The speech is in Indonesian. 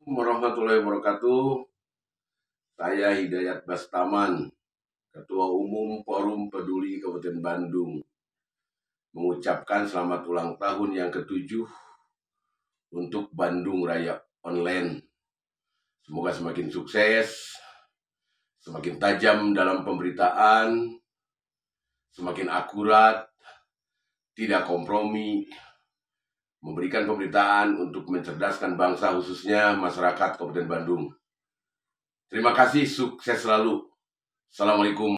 Assalamualaikum warahmatullahi wabarakatuh. Saya Hidayat Bastaman, Ketua Umum Forum Peduli Kabupaten Bandung, mengucapkan selamat ulang tahun yang ketujuh untuk Bandung Raya Online. Semoga semakin sukses, semakin tajam dalam pemberitaan, semakin akurat, tidak kompromi, memberikan pemberitaan untuk mencerdaskan bangsa khususnya masyarakat Kabupaten Bandung. Terima kasih, sukses selalu. Assalamualaikum.